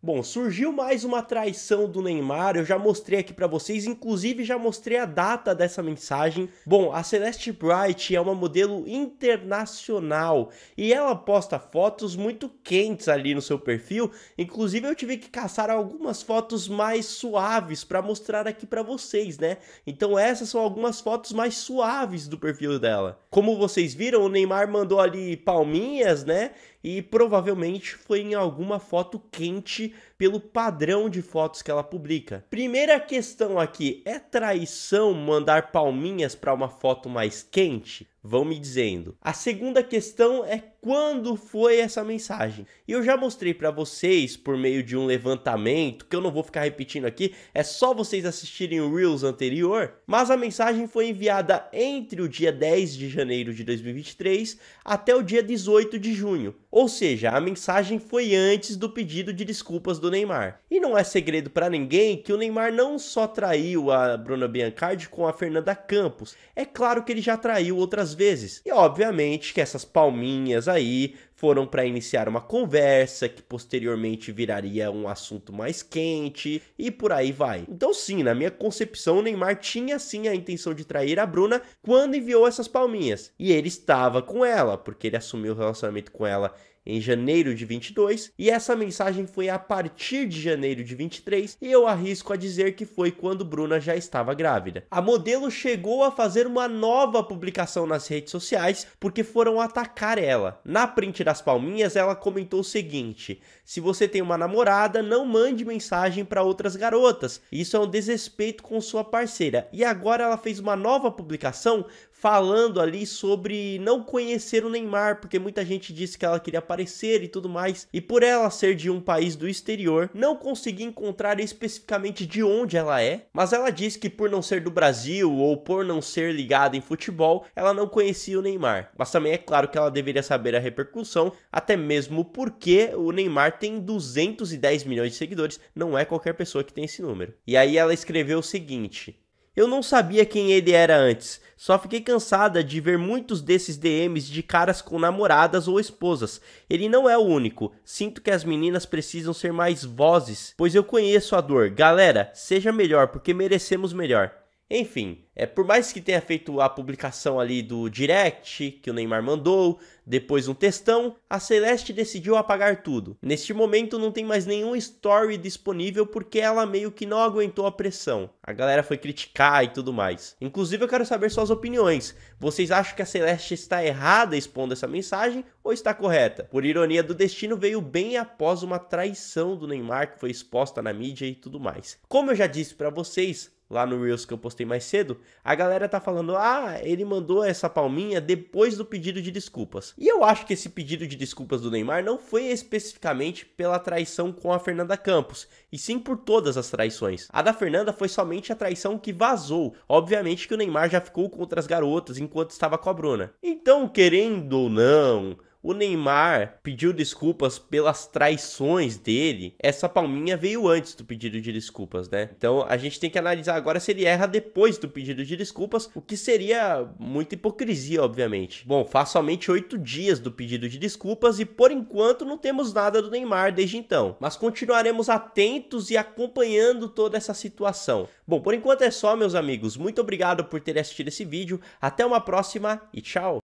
Bom, surgiu mais uma traição do Neymar, eu já mostrei aqui para vocês, inclusive já mostrei a data dessa mensagem. Bom, a Celeste Bright é uma modelo internacional e ela posta fotos muito quentes ali no seu perfil, inclusive eu tive que caçar algumas fotos mais suaves para mostrar aqui para vocês, né? Então essas são algumas fotos mais suaves do perfil dela. Como vocês viram, o Neymar mandou ali palminhas, né? e provavelmente foi em alguma foto quente pelo padrão de fotos que ela publica. Primeira questão aqui, é traição mandar palminhas para uma foto mais quente? vão me dizendo. A segunda questão é quando foi essa mensagem. E eu já mostrei para vocês por meio de um levantamento, que eu não vou ficar repetindo aqui, é só vocês assistirem o Reels anterior, mas a mensagem foi enviada entre o dia 10 de janeiro de 2023 até o dia 18 de junho. Ou seja, a mensagem foi antes do pedido de desculpas do Neymar. E não é segredo para ninguém que o Neymar não só traiu a Bruna Biancardi com a Fernanda Campos. É claro que ele já traiu outras muitas vezes. E obviamente que essas palminhas aí foram para iniciar uma conversa que posteriormente viraria um assunto mais quente e por aí vai. Então sim, na minha concepção, o Neymar tinha sim a intenção de trair a Bruna quando enviou essas palminhas. E ele estava com ela, porque ele assumiu o relacionamento com ela em janeiro de 22, e essa mensagem foi a partir de janeiro de 23, e eu arrisco a dizer que foi quando Bruna já estava grávida. A modelo chegou a fazer uma nova publicação nas redes sociais porque foram atacar ela. Na print das palminhas, ela comentou o seguinte: se você tem uma namorada, não mande mensagem para outras garotas. Isso é um desrespeito com sua parceira. E agora ela fez uma nova publicação falando ali sobre não conhecer o Neymar, porque muita gente disse que ela queria aparecer e tudo mais, e por ela ser de um país do exterior, não consegui encontrar especificamente de onde ela é, mas ela disse que por não ser do Brasil ou por não ser ligada em futebol, ela não conhecia o Neymar. Mas também é claro que ela deveria saber a repercussão, até mesmo porque o Neymar tem 210 milhões de seguidores, não é qualquer pessoa que tem esse número. E aí ela escreveu o seguinte: eu não sabia quem ele era antes, só fiquei cansada de ver muitos desses DMs de caras com namoradas ou esposas. Ele não é o único. Sinto que as meninas precisam ser mais vozes, pois eu conheço a dor. Galera, seja melhor, porque merecemos melhor. Enfim, é por mais que tenha feito a publicação ali do direct que o Neymar mandou, depois um testão, a Celeste decidiu apagar tudo. Neste momento não tem mais nenhum story disponível porque ela meio que não aguentou a pressão. A galera foi criticar e tudo mais. Inclusive eu quero saber suas opiniões. Vocês acham que a Celeste está errada expondo essa mensagem ou está correta? Por ironia do destino veio bem após uma traição do Neymar que foi exposta na mídia e tudo mais. Como eu já disse para vocês, lá no Reels que eu postei mais cedo, a galera tá falando: "Ah, ele mandou essa palminha depois do pedido de desculpas". E eu acho que esse pedido de desculpas do Neymar não foi especificamente pela traição com a Fernanda Campos, e sim por todas as traições. A da Fernanda foi somente a traição que vazou. Obviamente que o Neymar já ficou com outras garotas enquanto estava com a Bruna. Então, querendo ou não, o Neymar pediu desculpas pelas traições dele. Essa palminha veio antes do pedido de desculpas, né? Então a gente tem que analisar agora se ele erra depois do pedido de desculpas, o que seria muita hipocrisia, obviamente. Bom, faz somente oito dias do pedido de desculpas e por enquanto não temos nada do Neymar desde então. Mas continuaremos atentos e acompanhando toda essa situação. Bom, por enquanto é só, meus amigos. Muito obrigado por terem assistido esse vídeo. Até uma próxima e tchau!